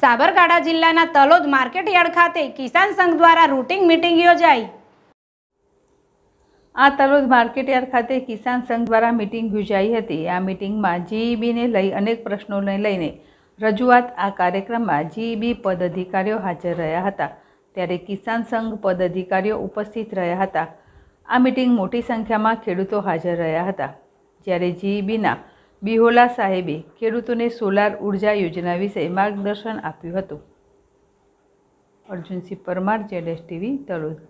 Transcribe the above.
साबरगाडा जिल्हा ना Talod market yard ખાતે किसान संघ द्वारा रूटीन मीटिंग યોજાઈ આ તલોદ માર્કેટ યાર્ડ ખાતે કિસાન સંગ દ્વારા મીટિંગ યોજાઈ હતી આ મીટિંગ માં જીઈબી ને લઈ અનેક પ્રશ્નો લઈને રજુઆત આ કાર્યક્રમ માં જીઈબી પદ અધિકારીઓ હાજર રહ્યા હતા ત્યારે કિસાન સંગ પદ અધિકારીઓ ઉપસ્થિત રહ્યા હતા આ મીટિંગ મોટી સંખ્યા માં ખેડૂતો હાજર રહ્યા હતા જ્યારે જીઈબી ના બિહોલા સાહેબે ખેડૂતોને સોલાર ઉર્જા યોજના વિશે માર્ગદર્શન આપ્યું હતું અર્જુનસિંહ પરમાર જેડએસ ટીવી તળોદ